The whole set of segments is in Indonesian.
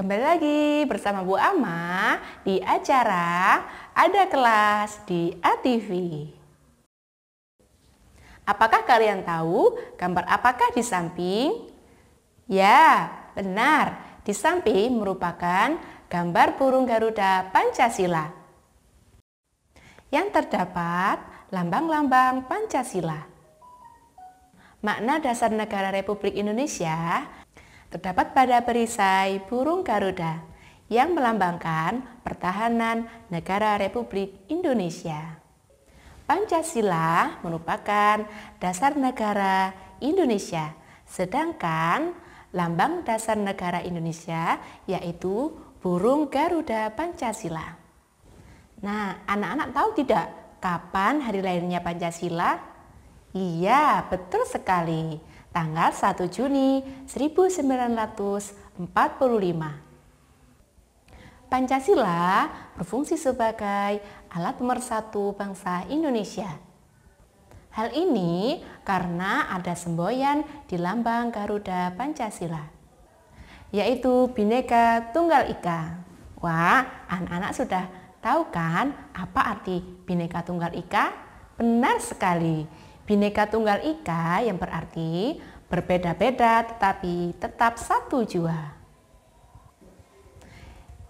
Kembali lagi bersama Bu Ama di acara Ada Kelas di ATV. Apakah kalian tahu gambar apakah di samping? Ya, benar. Di samping merupakan gambar burung Garuda Pancasila. Yang terdapat lambang-lambang Pancasila. Makna dasar negara Republik Indonesia terdapat pada perisai burung Garuda yang melambangkan pertahanan negara Republik Indonesia. Pancasila merupakan dasar negara Indonesia, sedangkan lambang dasar negara Indonesia yaitu burung Garuda Pancasila. Nah, anak-anak tahu tidak kapan hari lahirnya Pancasila? Iya, betul sekali tanggal 1 Juni 1945. Pancasila berfungsi sebagai alat pemersatu bangsa Indonesia. Hal ini karena ada semboyan di lambang Garuda Pancasila, yaitu Bhinneka Tunggal Ika. Wah, anak-anak sudah tahu kan apa arti Bhinneka Tunggal Ika? Benar sekali, Bineka Tunggal Ika yang berarti berbeda-beda tetapi tetap satu jua.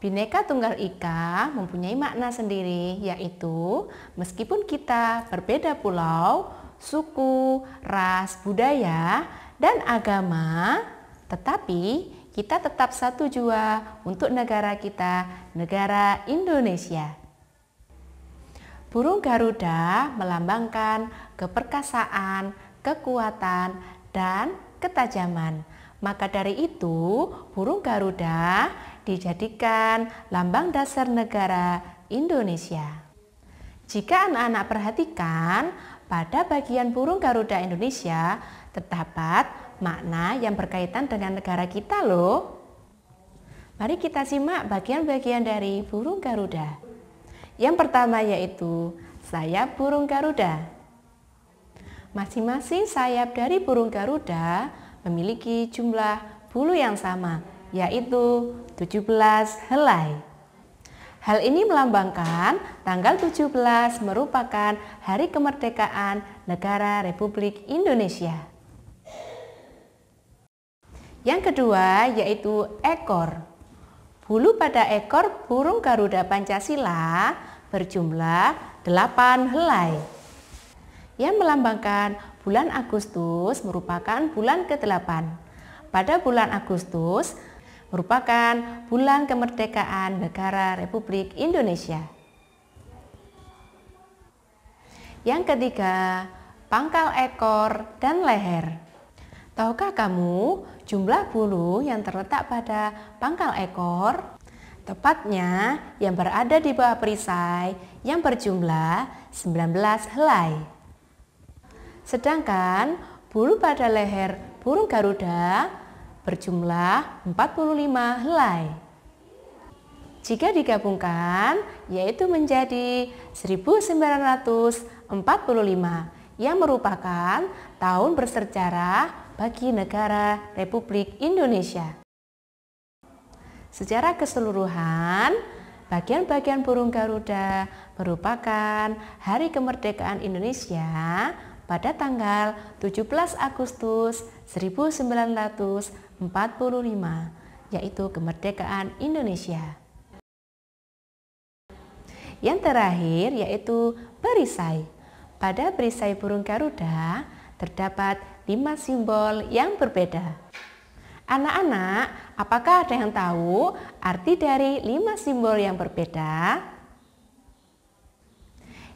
Bineka Tunggal Ika mempunyai makna sendiri yaitu meskipun kita berbeda pulau, suku, ras, budaya, dan agama, tetapi kita tetap satu jua untuk negara kita, negara Indonesia. Burung Garuda melambangkan keperkasaan, kekuatan, dan ketajaman. Maka dari itu, burung Garuda dijadikan lambang dasar negara Indonesia. Jika anak-anak perhatikan, pada bagian burung Garuda Indonesia terdapat makna yang berkaitan dengan negara kita loh. Mari kita simak bagian-bagian dari burung Garuda. Yang pertama yaitu sayap burung Garuda. Masing-masing sayap dari burung Garuda memiliki jumlah bulu yang sama, yaitu 17 helai. Hal ini melambangkan tanggal 17 merupakan hari kemerdekaan negara Republik Indonesia. Yang kedua yaitu ekor. Bulu pada ekor burung Garuda Pancasila berjumlah 8 helai yang melambangkan bulan Agustus merupakan bulan ke-8. Pada bulan Agustus merupakan bulan kemerdekaan negara Republik Indonesia. Yang ketiga, pangkal ekor dan leher. Tahukah kamu jumlah bulu yang terletak pada pangkal ekor tepatnya yang berada di bawah perisai yang berjumlah 19 helai. Sedangkan bulu pada leher burung Garuda berjumlah 45 helai. Jika digabungkan, yaitu menjadi 1945 yang merupakan tahun bersejarah bagi negara Republik Indonesia. Secara keseluruhan, bagian-bagian burung Garuda merupakan Hari Kemerdekaan Indonesia pada tanggal 17 Agustus 1945, yaitu kemerdekaan Indonesia. Yang terakhir yaitu perisai. Pada perisai burung Garuda terdapat lima simbol yang berbeda. Anak-anak, apakah ada yang tahu arti dari lima simbol yang berbeda?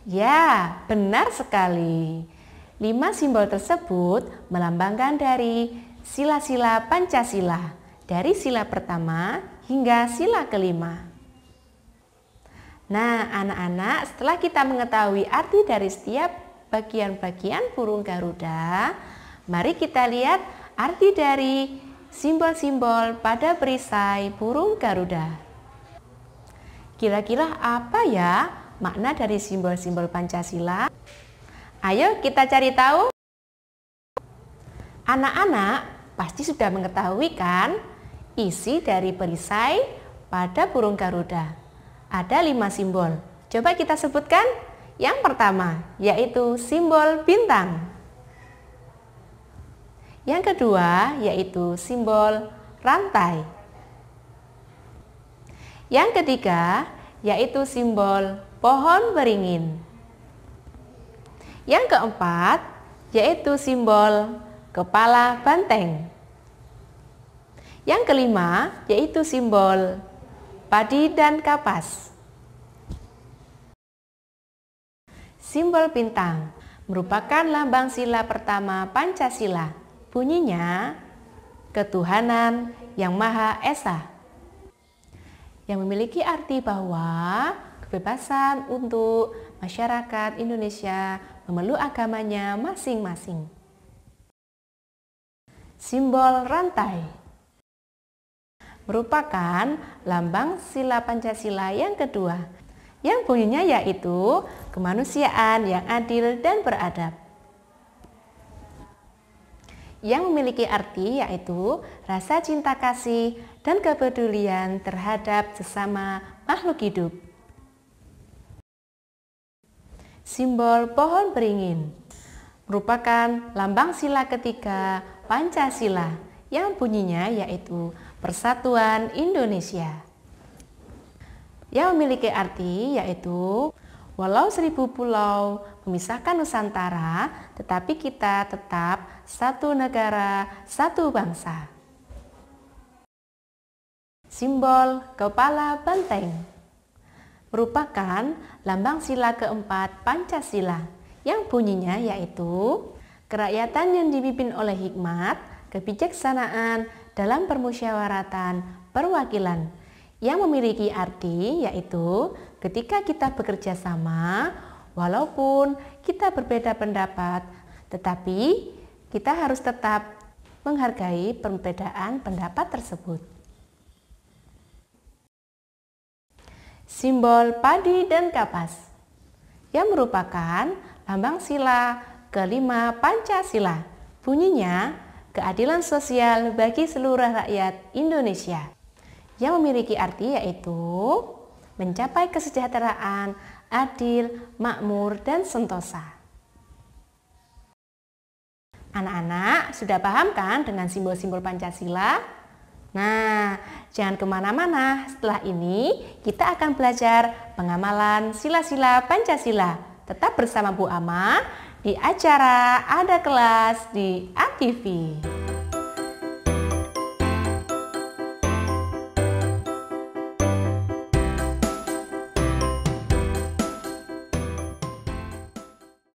Ya, benar sekali. Lima simbol tersebut melambangkan dari sila-sila Pancasila, dari sila pertama hingga sila kelima. Nah, anak-anak, setelah kita mengetahui arti dari setiap bagian-bagian burung Garuda, mari kita lihat arti dari simbol-simbol pada perisai burung Garuda. Kira-kira apa ya makna dari simbol-simbol Pancasila? Ayo kita cari tahu. Anak-anak pasti sudah mengetahui kan isi dari perisai pada burung Garuda. Ada lima simbol. Coba kita sebutkan. Yang pertama yaitu simbol bintang. Yang kedua yaitu simbol rantai. Yang ketiga yaitu simbol pohon beringin. Yang keempat yaitu simbol kepala banteng. Yang kelima yaitu simbol padi dan kapas. Simbol bintang merupakan lambang sila pertama Pancasila Bunyinya, ketuhanan yang Maha Esa. Yang memiliki arti bahwa kebebasan untuk masyarakat Indonesia memeluk agamanya masing-masing. Simbol rantai merupakan lambang sila Pancasila yang kedua, yang bunyinya yaitu kemanusiaan yang adil dan beradab yang memiliki arti yaitu rasa cinta kasih dan kepedulian terhadap sesama makhluk hidup. Simbol pohon beringin merupakan lambang sila ketiga Pancasila yang bunyinya yaitu Persatuan Indonesia. Yang memiliki arti yaitu walau seribu pulau memisahkan Nusantara, tetapi kita tetap satu negara, satu bangsa. Simbol kepala banteng merupakan lambang sila keempat Pancasila yang bunyinya yaitu kerakyatan yang dipimpin oleh hikmat, kebijaksanaan dalam permusyawaratan, perwakilan yang memiliki arti yaitu ketika kita bekerja sama walaupun kita berbeda pendapat tetapi kita harus tetap menghargai perbedaan pendapat tersebut. Simbol padi dan kapas yang merupakan lambang sila kelima Pancasila. Bunyinya, keadilan sosial bagi seluruh rakyat Indonesia yang memiliki arti yaitu mencapai kesejahteraan, adil, makmur, dan sentosa. Anak-anak sudah paham kan dengan simbol-simbol Pancasila? Nah, jangan kemana-mana. Setelah ini kita akan belajar pengamalan sila-sila Pancasila. Tetap bersama Bu Ama di acara Ada Kelas di ATV.